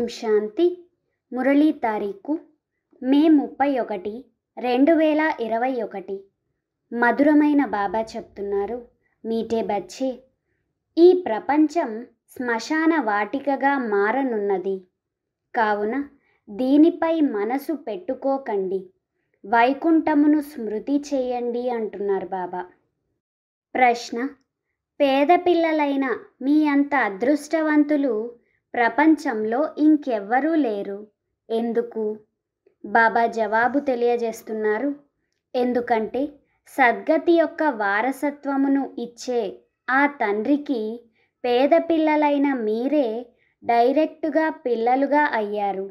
ఓం శాంతి మురళీ తారీఖు మే ముప్పై ఒకటి రెండు వేల ఇరవై ఒకటి మధురమైన బాబా చెప్తున్నారు మీటే బచ్చే ఈ ప్రపంచం శ్మశాన వాటికగా మారనున్నది కావున దీనిపై మనసు పెట్టుకోకండి వైకుంఠమును స్మృతి చేయండి అంటున్నారు బాబా ప్రశ్న పేద పిల్లలైన మీ అంత అదృష్టవంతులు ప్రపంచంలో ఇంకెవ్వరూ లేరు ఎందుకు బాబా జవాబు తెలియజేస్తున్నారు ఎందుకంటే సద్గతి యొక్క వారసత్వమును ఇచ్చే ఆ తండ్రికి పేద పిల్లలైన మీరే డైరెక్టుగా పిల్లలుగా అయ్యారు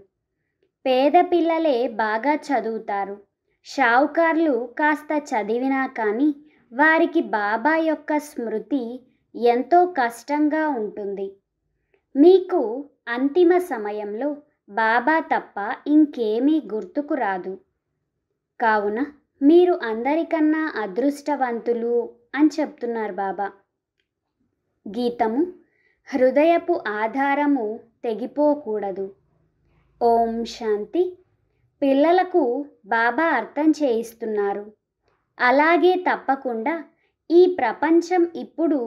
పేద పిల్లలే బాగా చదువుతారు షావుకార్లు కాస్త చదివినా కానీ వారికి బాబా యొక్క స్మృతి ఎంతో కష్టంగా ఉంటుంది మీకు అంతిమ సమయంలో బాబా తప్ప ఇంకేమీ గుర్తుకు రాదు కావున మీరు అందరికన్నా అదృష్టవంతులు అని చెప్తున్నారు బాబా గీతము హృదయపు ఆధారము తెగిపోకూడదు ఓం శాంతి పిల్లలకు బాబా అర్థం చేయిస్తున్నారు అలాగే తప్పకుండా ఈ ప్రపంచం ఇప్పుడు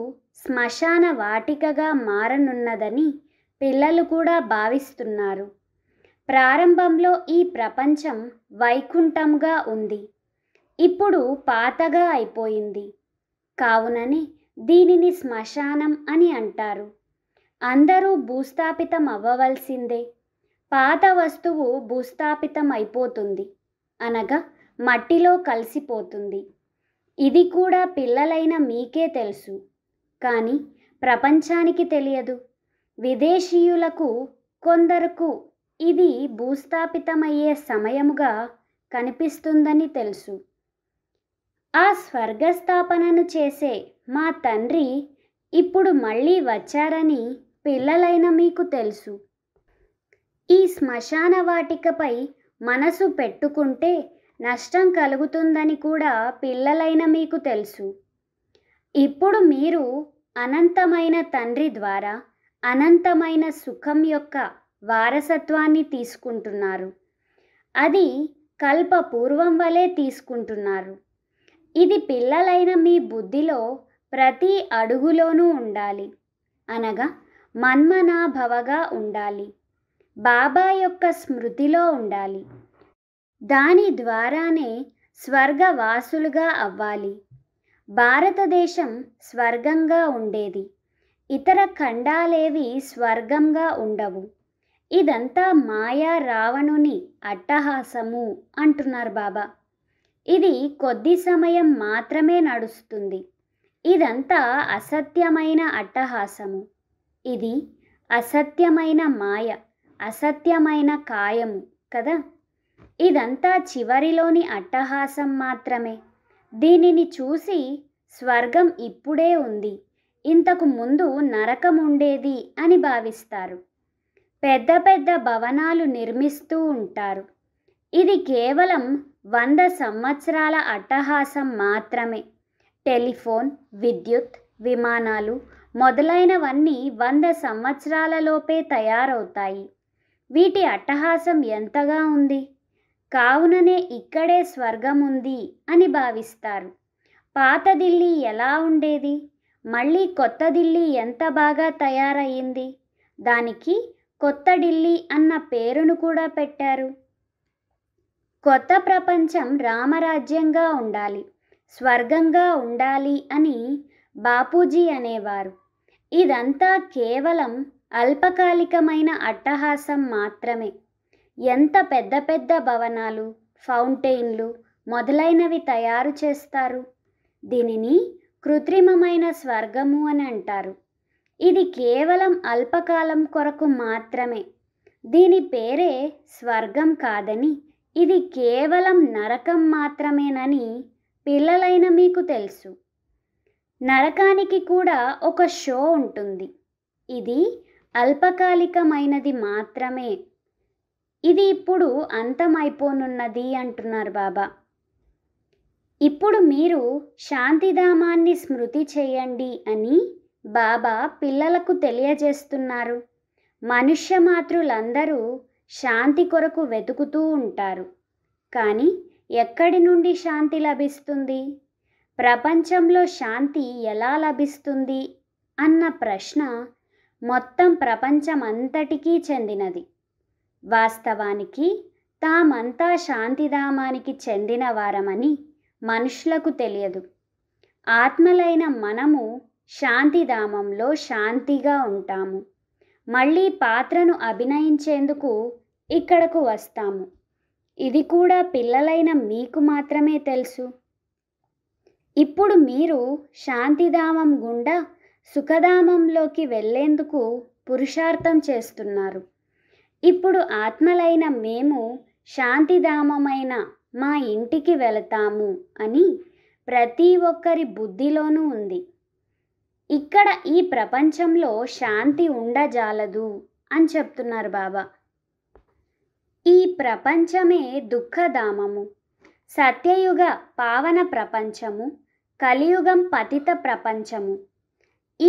శ్మశాన వాటికగా మారనున్నదని పిల్లలు కూడా భావిస్తున్నారు ప్రారంభంలో ఈ ప్రపంచం వైకుంఠంగా ఉంది ఇప్పుడు పాతగా అయిపోయింది కావుననే దీనిని శ్మశానం అని అంటారు అందరూ భూస్థాపితం అవ్వవలసిందే పాత వస్తువు భూస్థాపితం అయిపోతుంది అనగా మట్టిలో కలిసిపోతుంది ఇది కూడా పిల్లలైన మీకే తెలుసు కానీ ప్రపంచానికి తెలియదు విదేశీయులకు కొందరకు ఇది భూస్థాపితమయ్యే సమయముగా కనిపిస్తుందని తెలుసు ఆ స్వర్గస్థాపనను చేసే మా తండ్రి ఇప్పుడు మళ్ళీ వచ్చారని పిల్లలైన మీకు తెలుసు ఈ శ్మశాన వాటికపై మనసు పెట్టుకుంటే నష్టం కలుగుతుందని కూడా పిల్లలైన మీకు తెలుసు ఇప్పుడు మీరు అనంతమైన తండ్రి ద్వారా అనంతమైన సుఖం యొక్క వారసత్వాన్ని తీసుకుంటున్నారు అది కల్ప పూర్వం వలె తీసుకుంటున్నారు ఇది పిల్లలైన మీ బుద్ధిలో ప్రతి అడుగులోనూ ఉండాలి అనగా మన్మనాభవగా ఉండాలి బాబా యొక్క స్మృతిలో ఉండాలి దాని ద్వారానే స్వర్గవాసులుగా అవ్వాలి భారతదేశం స్వర్గంగా ఉండేది ఇతర ఖండాలేవి స్వర్గంగా ఉండవు ఇదంతా మాయా రావణుని అట్టహాసము అంటున్నారు బాబా ఇది కొద్ది సమయం మాత్రమే నడుస్తుంది ఇదంతా అసత్యమైన అట్టహాసము ఇది అసత్యమైన మాయ అసత్యమైన కాయము కదా ఇదంతా చివరిలోని అట్టహాసం మాత్రమే దీనిని చూసి స్వర్గం ఇప్పుడే ఉంది ఇంతకు ముందు నరకం ఉండేది అని భావిస్తారు పెద్ద పెద్ద భవనాలు నిర్మిస్తూ ఉంటారు ఇది కేవలం వంద సంవత్సరాల అట్టహాసం మాత్రమే టెలిఫోన్ విద్యుత్ విమానాలు మొదలైనవన్నీ వంద సంవత్సరాలలోపే తయారవుతాయి వీటి అట్టహాసం ఎంతగా ఉంది కావుననే ఇక్కడే స్వర్గముంది అని భావిస్తారు పాత ఢిల్లీ ఎలా ఉండేది మళ్ళీ కొత్త ఢిల్లీ ఎంత బాగా తయారయ్యింది దానికి కొత్త ఢిల్లీ అన్న పేరును కూడా పెట్టారు కొత్త ప్రపంచం రామరాజ్యంగా ఉండాలి స్వర్గంగా ఉండాలి అని బాపూజీ అనేవారు ఇదంతా కేవలం అల్పకాలికమైన అట్టహాసం మాత్రమే ఎంత పెద్ద పెద్ద భవనాలు ఫౌంటైన్లు మొదలైనవి తయారు చేస్తారు దీనిని కృత్రిమమైన స్వర్గము అని అంటారు ఇది కేవలం అల్పకాలం కొరకు మాత్రమే దీని పేరే స్వర్గం కాదని ఇది కేవలం నరకం మాత్రమేనని పిల్లలైన మీకు తెలుసు నరకానికి కూడా ఒక షో ఉంటుంది ఇది అల్పకాలికమైనది మాత్రమే ఇది ఇప్పుడు అంతమైపోనున్నది అంటున్నారు బాబా ఇప్పుడు మీరు శాంతిధామాన్ని స్మృతి చేయండి అని బాబా పిల్లలకు తెలియజేస్తున్నారు మనుష్య మాతృలందరూ శాంతి కొరకు వెతుకుతూ ఉంటారు కానీ ఎక్కడి నుండి శాంతి లభిస్తుంది ప్రపంచంలో శాంతి ఎలా లభిస్తుంది అన్న ప్రశ్న మొత్తం ప్రపంచమంతటికీ చెందినది వాస్తవానికి తామంతా శాంతిధామానికి చెందిన వారమని మనుషులకు తెలియదు ఆత్మలైన మనము శాంతిధామంలో శాంతిగా ఉంటాము మళ్ళీ పాత్రను అభినయించేందుకు ఇక్కడకు వస్తాము ఇది కూడా పిల్లలైన మీకు మాత్రమే తెలుసు ఇప్పుడు మీరు శాంతిధామం గుండా సుఖధామంలోకి వెళ్ళేందుకు పురుషార్థం చేస్తున్నారు ఇప్పుడు ఆత్మలైన మేము శాంతిధామమైన మా ఇంటికి వెళతాము అని ప్రతి ఒక్కరి బుద్ధిలోనూ ఉంది ఇక్కడ ఈ ప్రపంచంలో శాంతి ఉండజాలదు అని చెప్తున్నారు బాబా ఈ ప్రపంచమే దుఃఖధామము సత్యయుగ పావన ప్రపంచము కలియుగం పతిత ప్రపంచము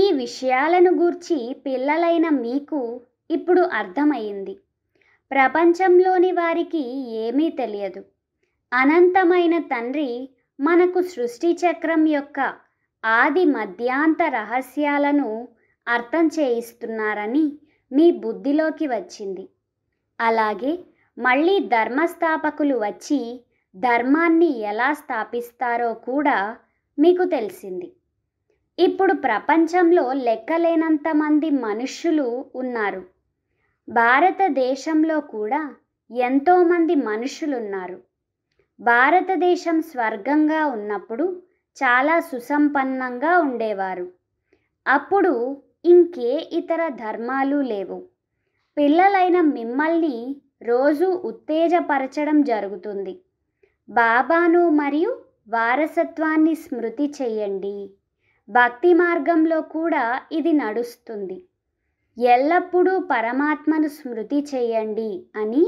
ఈ విషయాలను గూర్చి పిల్లలైన మీకు ఇప్పుడు అర్థమైంది ప్రపంచంలోని వారికి ఏమీ తెలియదు అనంతమైన తండ్రి మనకు సృష్టి చక్రం యొక్క ఆది మధ్యాంత రహస్యాలను అర్థం చేయిస్తున్నారని మీ బుద్ధిలోకి వచ్చింది అలాగే మళ్ళీ ధర్మస్థాపకులు వచ్చి ధర్మాన్ని ఎలా స్థాపిస్తారో కూడా మీకు తెలిసింది ఇప్పుడు ప్రపంచంలో లెక్కలేనంతమంది మనుష్యులు ఉన్నారు భారతదేశంలో కూడా ఎంతోమంది మనుషులున్నారు భారతదేశం స్వర్గంగా ఉన్నప్పుడు చాలా సుసంపన్నంగా ఉండేవారు అప్పుడు ఇంకే ఇతర ధర్మాలు లేవు పిల్లలైన మిమ్మల్ని రోజు ఉత్తేజపరచడం జరుగుతుంది బాబాను మరియు వారసత్వాన్ని స్మృతి చెయ్యండి భక్తి మార్గంలో కూడా ఇది నడుస్తుంది ఎల్లప్పుడూ పరమాత్మను స్మృతి చేయండి అని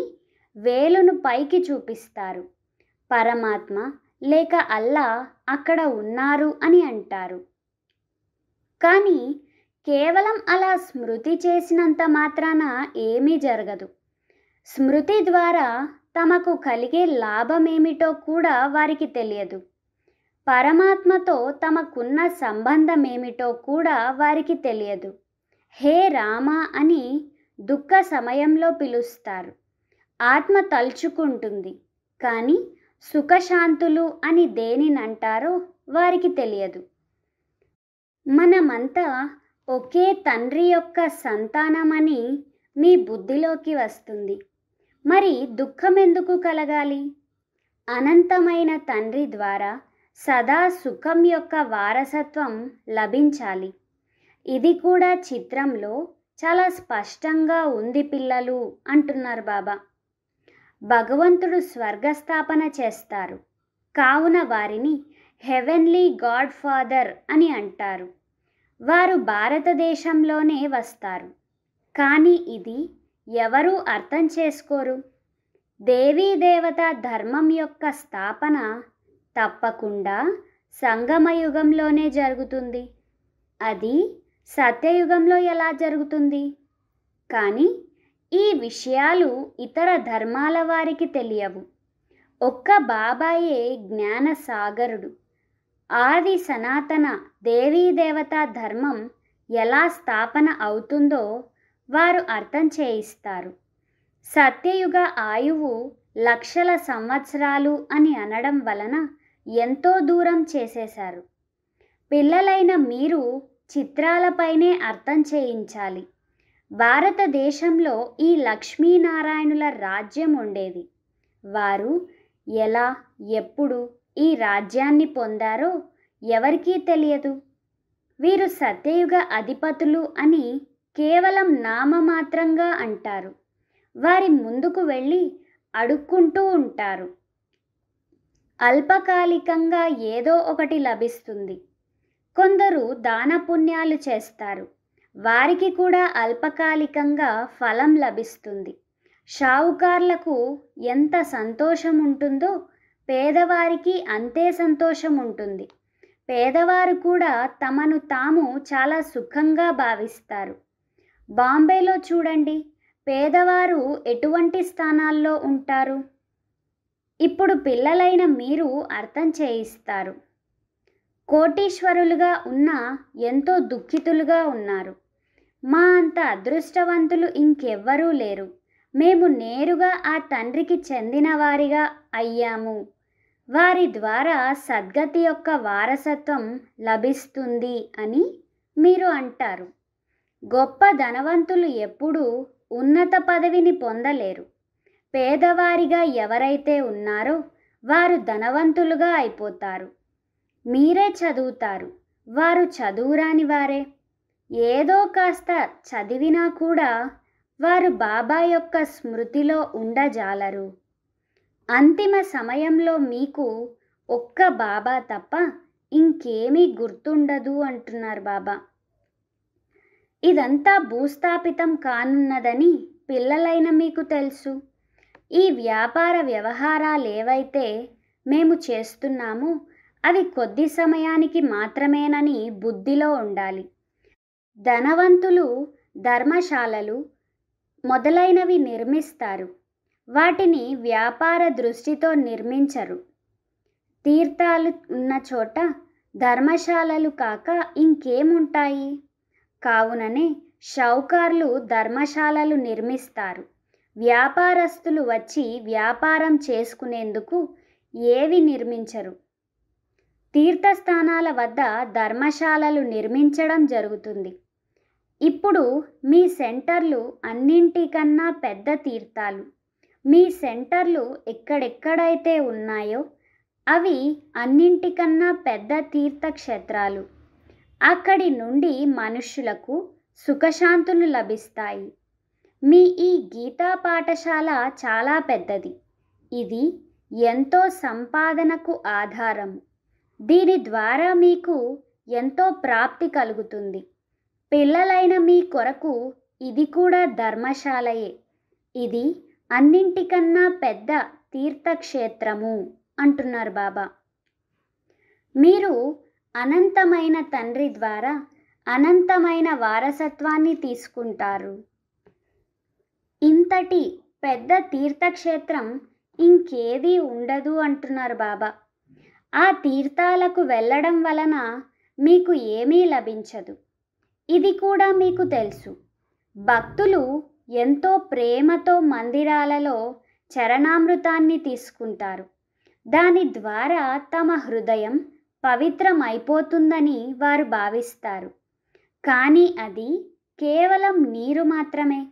వేలును పైకి చూపిస్తారు పరమాత్మ లేక అల్లా అక్కడ ఉన్నారు అని అంటారు కానీ కేవలం అలా స్మృతి చేసినంత మాత్రాన ఏమీ జరగదు స్మృతి ద్వారా తమకు కలిగే లాభమేమిటో కూడా వారికి తెలియదు పరమాత్మతో తమకున్న సంబంధమేమిటో కూడా వారికి తెలియదు హే రామా అని దుఃఖ సమయంలో పిలుస్తారు ఆత్మ తలుచుకుంటుంది కానీ సుఖశాంతులు అని దేనినంటారో వారికి తెలియదు మనమంతా ఒకే తండ్రి యొక్క సంతానమని మీ బుద్ధిలోకి వస్తుంది మరి దుఃఖం ఎందుకు కలగాలి అనంతమైన తండ్రి ద్వారా సదా సుఖం యొక్క వారసత్వం లభించాలి ఇది కూడా చిత్రంలో చాలా స్పష్టంగా ఉంది పిల్లలు అంటున్నారు బాబా భగవంతుడు స్వర్గస్థాపన చేస్తారు కావున వారిని హెవెన్లీ గాడ్ ఫాదర్ అని అంటారు వారు భారతదేశంలోనే వస్తారు కానీ ఇది ఎవరూ అర్థం చేసుకోరు దేవీ దేవత ధర్మం యొక్క స్థాపన తప్పకుండా సంగమయుగంలోనే జరుగుతుంది అది సత్యయుగంలో ఎలా జరుగుతుంది కానీ ఈ విషయాలు ఇతర ధర్మాల వారికి తెలియవు ఒక్క బాబాయే జ్ఞాన సాగరుడు ఆది సనాతన దేవీ దేవతా ధర్మం ఎలా స్థాపన అవుతుందో వారు అర్థం చేయిస్తారు సత్యయుగ ఆయువు లక్షల సంవత్సరాలు అని అనడం వలన ఎంతో దూరం చేసేశారు పిల్లలైన మీరు చిత్రాలపైనే అర్థం చేయించాలి భారతదేశంలో ఈ లక్ష్మీనారాయణుల రాజ్యం ఉండేది వారు ఎలా ఎప్పుడు ఈ రాజ్యాన్ని పొందారో ఎవరికీ తెలియదు వీరు సత్యయుగ అధిపతులు అని కేవలం నామమాత్రంగా అంటారు వారి ముందుకు వెళ్ళి అడుక్కుంటూ ఉంటారు అల్పకాలికంగా ఏదో ఒకటి లభిస్తుంది కొందరు దానపుణ్యాలు చేస్తారు వారికి కూడా అల్పకాలికంగా ఫలం లభిస్తుంది షావుకార్లకు ఎంత సంతోషం ఉంటుందో పేదవారికి అంతే సంతోషం ఉంటుంది పేదవారు కూడా తమను తాము చాలా సుఖంగా భావిస్తారు బాంబేలో చూడండి పేదవారు ఎటువంటి స్థానాల్లో ఉంటారు ఇప్పుడు పిల్లలైన మీరు అర్థం చేయిస్తారు కోటీశ్వరులుగా ఉన్న ఎంతో దుఃఖితులుగా ఉన్నారు మా అంత అదృష్టవంతులు ఇంకెవ్వరూ లేరు మేము నేరుగా ఆ తండ్రికి చెందిన వారిగా అయ్యాము వారి ద్వారా సద్గతి యొక్క వారసత్వం లభిస్తుంది అని మీరు అంటారు గొప్ప ధనవంతులు ఎప్పుడూ ఉన్నత పదవిని పొందలేరు పేదవారిగా ఎవరైతే ఉన్నారో వారు ధనవంతులుగా అయిపోతారు మీరే చదువుతారు వారు చదువురాని వారే ఏదో కాస్త చదివినా కూడా వారు బాబా యొక్క స్మృతిలో ఉండజాలరు అంతిమ సమయంలో మీకు ఒక్క బాబా తప్ప ఇంకేమీ గుర్తుండదు అంటున్నారు బాబా ఇదంతా భూస్థాపితం కానున్నదని పిల్లలైన మీకు తెలుసు ఈ వ్యాపార వ్యవహారాలు ఏవైతే మేము చేస్తున్నామో అవి కొద్ది సమయానికి మాత్రమేనని బుద్ధిలో ఉండాలి ధనవంతులు ధర్మశాలలు మొదలైనవి నిర్మిస్తారు వాటిని వ్యాపార దృష్టితో నిర్మించరు తీర్థాలు ఉన్న చోట ధర్మశాలలు కాక ఇంకేముంటాయి కావుననే షౌకార్లు ధర్మశాలలు నిర్మిస్తారు వ్యాపారస్తులు వచ్చి వ్యాపారం చేసుకునేందుకు ఏవి నిర్మించరు తీర్థస్థానాల వద్ద ధర్మశాలలు నిర్మించడం జరుగుతుంది ఇప్పుడు మీ సెంటర్లు అన్నింటికన్నా పెద్ద తీర్థాలు మీ సెంటర్లు ఎక్కడెక్కడైతే ఉన్నాయో అవి అన్నింటికన్నా పెద్ద తీర్థక్షేత్రాలు అక్కడి నుండి మనుష్యులకు సుఖశాంతులు లభిస్తాయి మీ ఈ గీతా పాఠశాల చాలా పెద్దది ఇది ఎంతో సంపాదనకు ఆధారము దీని ద్వారా మీకు ఎంతో ప్రాప్తి కలుగుతుంది పిల్లలైన మీ కొరకు ఇది కూడా ధర్మశాలయే ఇది అన్నింటికన్నా పెద్ద తీర్థక్షేత్రము అంటున్నారు బాబా మీరు అనంతమైన తండ్రి ద్వారా అనంతమైన వారసత్వాన్ని తీసుకుంటారు ఇంతటి పెద్ద తీర్థక్షేత్రం ఇంకేదీ ఉండదు అంటున్నారు బాబా ఆ తీర్థాలకు వెళ్ళడం వలన మీకు ఏమీ లభించదు ఇది కూడా మీకు తెలుసు భక్తులు ఎంతో ప్రేమతో మందిరాలలో చరణామృతాన్ని తీసుకుంటారు దాని ద్వారా తమ హృదయం పవిత్రమైపోతుందని వారు భావిస్తారు కానీ అది కేవలం నీరు మాత్రమే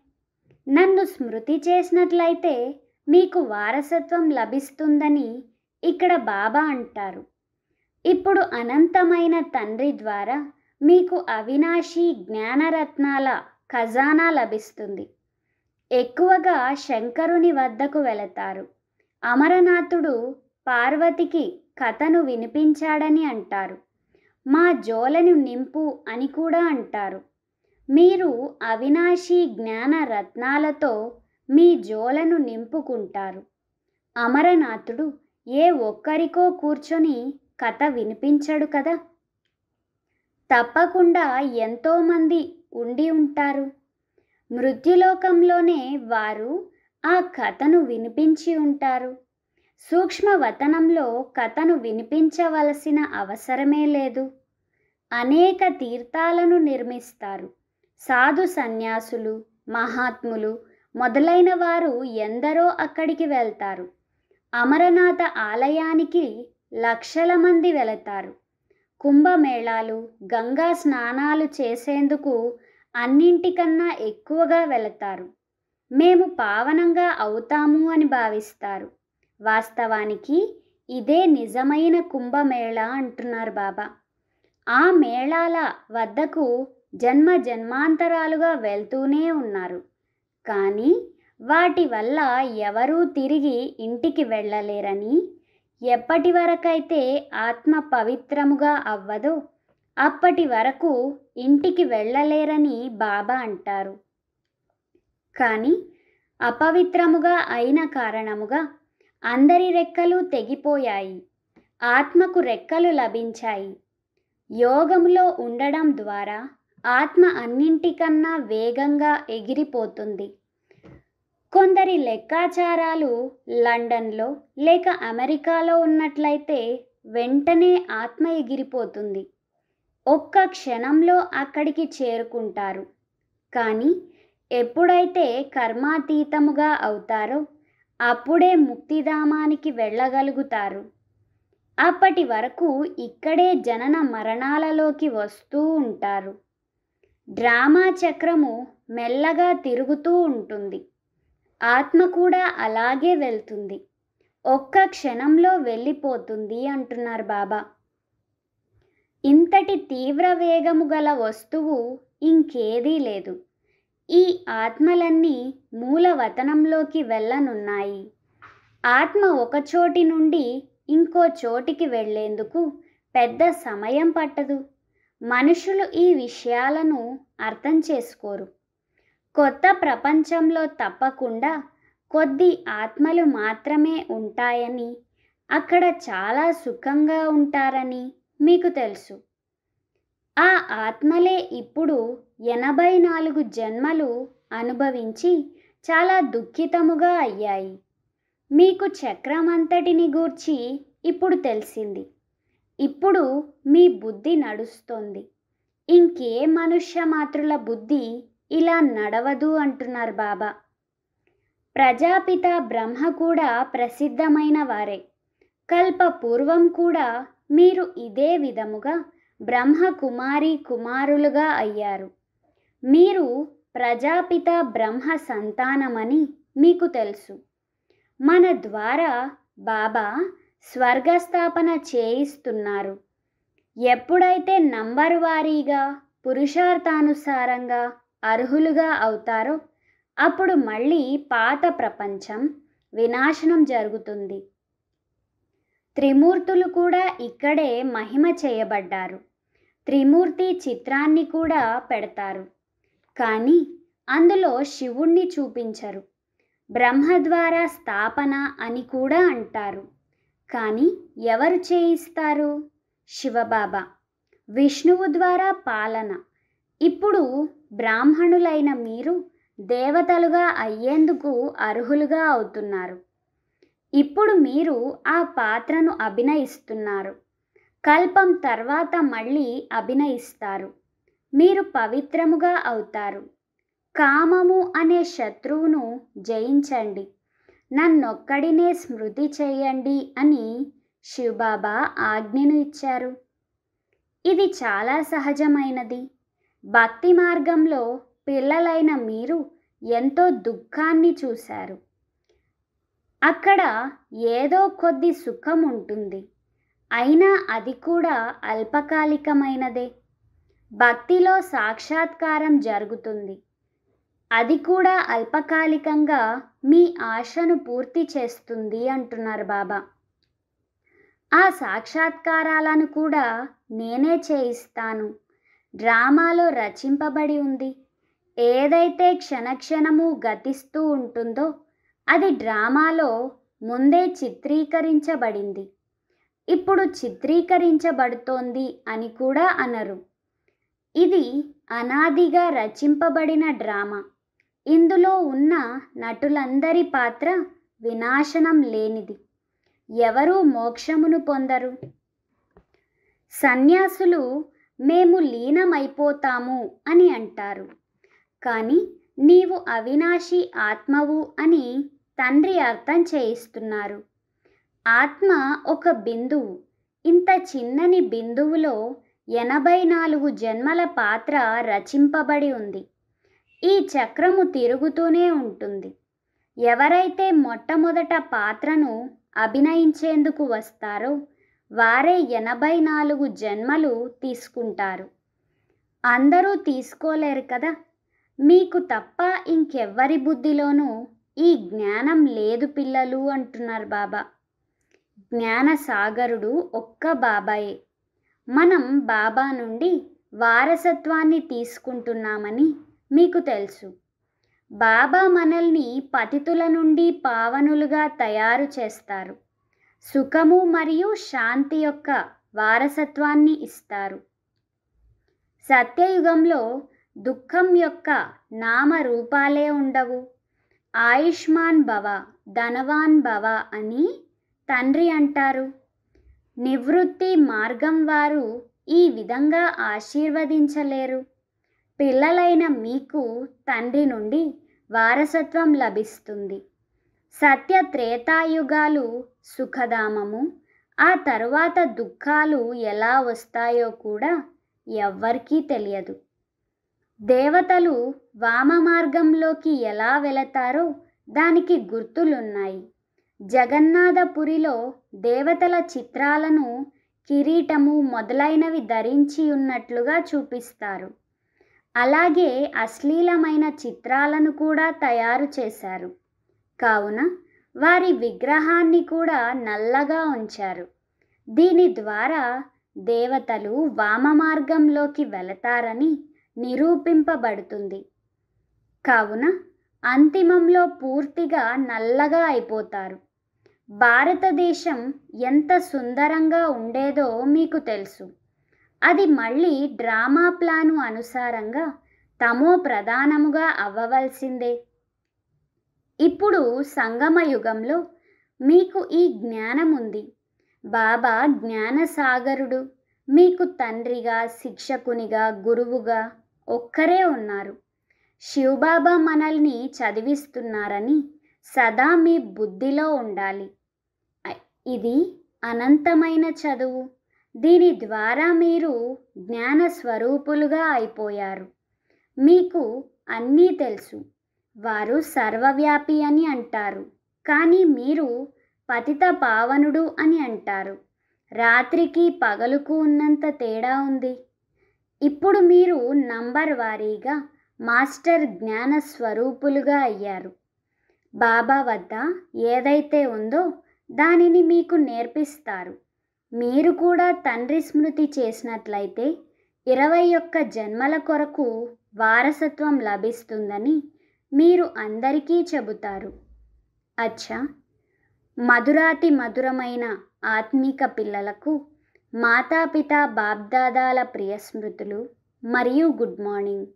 నన్ను స్మృతి చేసినట్లయితే మీకు వారసత్వం లభిస్తుందని ఇక్కడ బాబా అంటారు ఇప్పుడు అనంతమైన తండ్రి ద్వారా మీకు అవినాశి జ్ఞానరత్నాల ఖజానా లభిస్తుంది ఎక్కువగా శంకరుని వద్దకు వెళతారు అమరనాథుడు పార్వతికి కథను వినిపించాడని అంటారు మా జోలను నింపు అని కూడా అంటారు మీరు అవినాశి జ్ఞాన రత్నాలతో మీ జోలను నింపుకుంటారు అమరనాథుడు ఏ ఒక్కరికో కూర్చొని కథ వినిపించడు కదా తప్పకుండా ఎంతోమంది ఉండి ఉంటారు మృత్యులోకంలోనే వారు ఆ కథను వినిపించి ఉంటారు సూక్ష్మవతనంలో కథను వినిపించవలసిన అవసరమే లేదు అనేక తీర్థాలను నిర్మిస్తారు సాధు సన్యాసులు మహాత్ములు మొదలైన వారు ఎందరో అక్కడికి వెళ్తారు అమరనాథ ఆలయానికి లక్షల మంది వెళతారు కుంభమేళాలు గంగా స్నానాలు చేసేందుకు అన్నింటికన్నా ఎక్కువగా వెళతారు మేము పావనంగా అవుతాము అని భావిస్తారు వాస్తవానికి ఇదే నిజమైన కుంభమేళా అంటున్నారు బాబా ఆ మేళాల వద్దకు జన్మ జన్మాంతరాలుగా వెళ్తూనే ఉన్నారు కానీ వాటి వల్ల ఎవరూ తిరిగి ఇంటికి వెళ్ళలేరని ఎప్పటి వరకైతే ఆత్మ పవిత్రముగా అవ్వదో అప్పటి వరకు ఇంటికి వెళ్ళలేరని బాబా అంటారు కానీ అపవిత్రముగా అయిన కారణముగా అందరి రెక్కలు తెగిపోయాయి ఆత్మకు రెక్కలు లభించాయి యోగంలో ఉండడం ద్వారా ఆత్మ అన్నింటికన్నా వేగంగా ఎగిరిపోతుంది కొందరి లెక్కాచారాలు లండన్లో లేక అమెరికాలో ఉన్నట్లయితే వెంటనే ఆత్మ ఎగిరిపోతుంది ఒక్క క్షణంలో అక్కడికి చేరుకుంటారు కానీ ఎప్పుడైతే కర్మాతీతముగా అవుతారో అప్పుడే ముక్తిధామానికి వెళ్ళగలుగుతారు అప్పటి వరకు ఇక్కడే జనన మరణాలలోకి వస్తూ ఉంటారు డ్రామా చక్రము మెల్లగా తిరుగుతూ ఉంటుంది ఆత్మ కూడా అలాగే వెళ్తుంది ఒక్క క్షణంలో వెళ్ళిపోతుంది అంటున్నారు బాబా ఇంతటి తీవ్ర వేగము గల వస్తువు ఇంకేదీ లేదు ఈ ఆత్మలన్నీ మూలవతనంలోకి వెళ్ళనున్నాయి ఆత్మ ఒక చోటి నుండి ఇంకో చోటికి వెళ్ళేందుకు పెద్ద సమయం పట్టదు మనుషులు ఈ విషయాలను అర్థం చేసుకోరు కొత్త ప్రపంచంలో తప్పకుండా కొద్ది ఆత్మలు మాత్రమే ఉంటాయని అక్కడ చాలా సుఖంగా ఉంటారని మీకు తెలుసు ఆ ఆత్మలే ఇప్పుడు ఎనభై నాలుగు జన్మలు అనుభవించి చాలా దుఃఖితముగా అయ్యాయి మీకు చక్రం అంతటిని గూర్చి ఇప్పుడు తెలిసింది ఇప్పుడు మీ బుద్ధి నడుస్తోంది ఇంకే మనుష్య మాతృల బుద్ధి ఇలా నడవదు అంటున్నారు బాబా ప్రజాపిత బ్రహ్మ కూడా ప్రసిద్ధమైన వారే కల్ప పూర్వం కూడా మీరు ఇదే విధముగా బ్రహ్మ కుమారి కుమారులుగా అయ్యారు మీరు ప్రజాపిత బ్రహ్మ సంతానమని మీకు తెలుసు మన ద్వారా బాబా స్వర్గస్థాపన చేయిస్తున్నారు ఎప్పుడైతే నంబర్ వారీగా పురుషార్థానుసారంగా అర్హులుగా అవుతారో అప్పుడు మళ్ళీ పాత ప్రపంచం వినాశనం జరుగుతుంది త్రిమూర్తులు కూడా ఇక్కడే మహిమ చేయబడ్డారు త్రిమూర్తి చిత్రాన్ని కూడా పెడతారు కానీ అందులో శివుణ్ణి చూపించరు బ్రహ్మ ద్వారా స్థాపన అని కూడా అంటారు కానీ ఎవరు చేయిస్తారు శివబాబా విష్ణువు ద్వారా పాలన ఇప్పుడు బ్రాహ్మణులైన మీరు దేవతలుగా అయ్యేందుకు అర్హులుగా అవుతున్నారు ఇప్పుడు మీరు ఆ పాత్రను అభినయిస్తున్నారు కల్పం తర్వాత మళ్ళీ అభినయిస్తారు మీరు పవిత్రముగా అవుతారు కామము అనే శత్రువును జయించండి నన్నొక్కడినే స్మృతి చేయండి అని శివబాబా ఆజ్ఞను ఇచ్చారు ఇది చాలా సహజమైనది భక్తి మార్గంలో పిల్లలైన మీరు ఎంతో దుఃఖాన్ని చూశారు అక్కడ ఏదో కొద్ది సుఖం ఉంటుంది అయినా అది కూడా అల్పకాలికమైనదే భక్తిలో సాక్షాత్కారం జరుగుతుంది అది కూడా అల్పకాలికంగా మీ ఆశను పూర్తి చేస్తుంది అంటున్నారు బాబా ఆ సాక్షాత్కారాలను కూడా నేనే చేయిస్తాను డ్రామాలో రచింపబడి ఉంది ఏదైతే క్షణక్షణము గతిస్తూ ఉంటుందో అది డ్రామాలో ముందే చిత్రీకరించబడింది ఇప్పుడు చిత్రీకరించబడుతోంది అని కూడా అనరు ఇది అనాదిగా రచింపబడిన డ్రామా ఇందులో ఉన్న నటులందరి పాత్ర వినాశనం లేనిది ఎవరూ మోక్షమును పొందరు సన్యాసులు మేము లీనమైపోతాము అని అంటారు కానీ నీవు అవినాశి ఆత్మవు అని తండ్రి అర్థం చేయిస్తున్నారు ఆత్మ ఒక బిందువు ఇంత చిన్నని బిందువులో ఎనభై నాలుగు జన్మల పాత్ర రచింపబడి ఉంది ఈ చక్రము తిరుగుతూనే ఉంటుంది ఎవరైతే మొట్టమొదట పాత్రను అభినయించేందుకు వస్తారో వారే ఎనభై నాలుగు జన్మలు తీసుకుంటారు అందరూ తీసుకోలేరు కదా మీకు తప్ప ఇంకెవ్వరి బుద్ధిలోనూ ఈ జ్ఞానం లేదు పిల్లలు అంటున్నారు బాబా జ్ఞానసాగరుడు ఒక్క బాబాయే మనం బాబా నుండి వారసత్వాన్ని తీసుకుంటున్నామని మీకు తెలుసు బాబా మనల్ని పతితుల నుండి పావనులుగా తయారు చేస్తారు సుఖము మరియు శాంతి యొక్క వారసత్వాన్ని ఇస్తారు సత్యయుగంలో దుఃఖం యొక్క నామరూపాలే ఉండవు ఆయుష్మాన్ భవ ధనవాన్ భవ అని తండ్రి అంటారు నివృత్తి మార్గం వారు ఈ విధంగా ఆశీర్వదించలేరు పిల్లలైన మీకు తండ్రి నుండి వారసత్వం లభిస్తుంది సత్య త్రేతాయుగాలు సుఖధామము ఆ తరువాత దుఃఖాలు ఎలా వస్తాయో కూడా ఎవ్వరికీ తెలియదు దేవతలు వామ మార్గంలోకి ఎలా వెళతారో దానికి గుర్తులున్నాయి జగన్నాథపురిలో దేవతల చిత్రాలను కిరీటము మొదలైనవి ధరించి ఉన్నట్లుగా చూపిస్తారు అలాగే అశ్లీలమైన చిత్రాలను కూడా తయారు చేశారు కావున వారి విగ్రహాన్ని కూడా నల్లగా ఉంచారు దీని ద్వారా దేవతలు వామ మార్గంలోకి వెళతారని నిరూపింపబడుతుంది కావున అంతిమంలో పూర్తిగా నల్లగా అయిపోతారు భారతదేశం ఎంత సుందరంగా ఉండేదో మీకు తెలుసు అది మళ్ళీ డ్రామా ప్లాను అనుసారంగా తమో ప్రధానముగా అవ్వవలసిందే ఇప్పుడు సంగమ యుగంలో మీకు ఈ జ్ఞానం ఉంది బాబా జ్ఞానసాగరుడు మీకు తండ్రిగా శిక్షకునిగా గురువుగా ఒక్కరే ఉన్నారు శివబాబా మనల్ని చదివిస్తున్నారని సదా మీ బుద్ధిలో ఉండాలి ఇది అనంతమైన చదువు దీని ద్వారా మీరు జ్ఞాన స్వరూపులుగా అయిపోయారు మీకు అన్నీ తెలుసు వారు సర్వవ్యాపి అని అంటారు కానీ మీరు పతిత పావనుడు అని అంటారు రాత్రికి పగలుకు ఉన్నంత తేడా ఉంది ఇప్పుడు మీరు నంబర్ వారీగా మాస్టర్ జ్ఞాన స్వరూపులుగా అయ్యారు బాబా వద్ద ఏదైతే ఉందో దానిని మీకు నేర్పిస్తారు మీరు కూడా తండ్రి స్మృతి చేసినట్లయితే ఇరవై ఒక్క జన్మల కొరకు వారసత్వం లభిస్తుందని మీరు అందరికీ చెబుతారు అచ్చా మధురాతి మధురమైన ఆత్మిక పిల్లలకు మాతాపిత బాబ్దాదాల ప్రియ స్మృతులు మరియు గుడ్ మార్నింగ్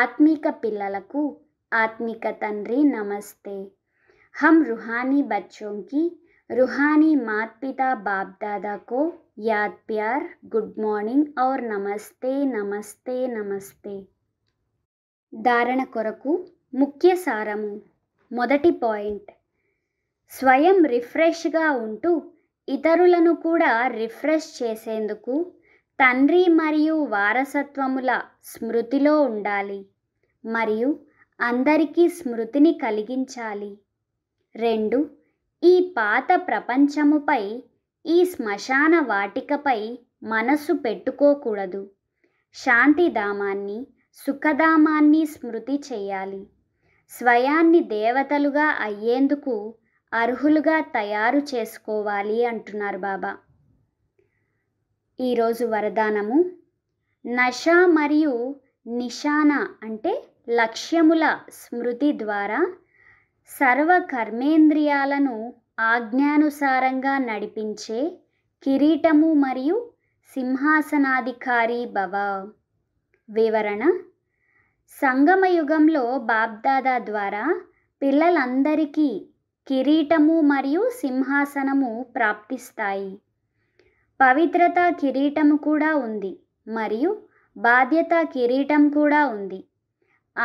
ఆత్మిక పిల్లలకు ఆత్మిక తండ్రి నమస్తే హమ్ రుహానీ బచ్చోంకి రుహానీ మాత బాబ్దాదాకో కో యాద్ ప్యార్ గుడ్ మార్నింగ్ ఔర్ నమస్తే నమస్తే నమస్తే ధారణ కొరకు ముఖ్య సారము మొదటి పాయింట్ స్వయం రిఫ్రెష్గా ఉంటూ ఇతరులను కూడా రిఫ్రెష్ చేసేందుకు తండ్రి మరియు వారసత్వముల స్మృతిలో ఉండాలి మరియు అందరికీ స్మృతిని కలిగించాలి రెండు ఈ పాత ప్రపంచముపై ఈ శ్మశాన వాటికపై మనసు పెట్టుకోకూడదు శాంతిధామాన్ని సుఖధామాన్ని స్మృతి చేయాలి స్వయాన్ని దేవతలుగా అయ్యేందుకు అర్హులుగా తయారు చేసుకోవాలి అంటున్నారు బాబా ఈరోజు వరదానము నష మరియు నిషాన అంటే లక్ష్యముల స్మృతి ద్వారా సర్వ కర్మేంద్రియాలను ఆజ్ఞానుసారంగా నడిపించే కిరీటము మరియు సింహాసనాధికారి భవ వివరణ సంగమయుగంలో బాబ్దాదా ద్వారా పిల్లలందరికీ కిరీటము మరియు సింహాసనము ప్రాప్తిస్తాయి పవిత్రత కిరీటము కూడా ఉంది మరియు బాధ్యత కిరీటం కూడా ఉంది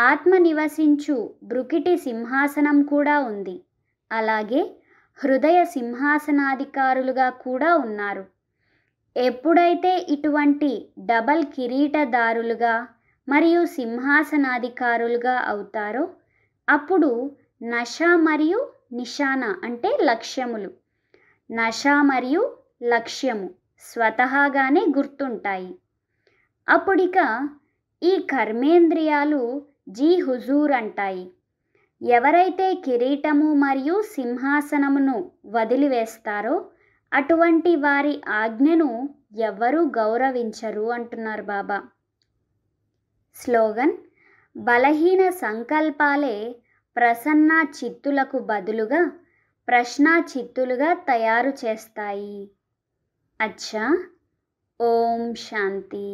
ఆత్మ నివసించు బ్రుకిటి సింహాసనం కూడా ఉంది అలాగే హృదయ సింహాసనాధికారులుగా కూడా ఉన్నారు ఎప్పుడైతే ఇటువంటి డబల్ కిరీటదారులుగా మరియు సింహాసనాధికారులుగా అవుతారో అప్పుడు నష మరియు నిషాన అంటే లక్ష్యములు నష మరియు లక్ష్యము స్వతహాగానే గుర్తుంటాయి అప్పుడిక ఈ కర్మేంద్రియాలు జీ హుజూర్ అంటాయి ఎవరైతే కిరీటము మరియు సింహాసనమును వదిలివేస్తారో అటువంటి వారి ఆజ్ఞను ఎవ్వరూ గౌరవించరు అంటున్నారు బాబా స్లోగన్ బలహీన సంకల్పాలే ప్రసన్న చిత్తులకు బదులుగా ప్రశ్న చిత్తులుగా తయారు చేస్తాయి అచ్చా ఓం శాంతి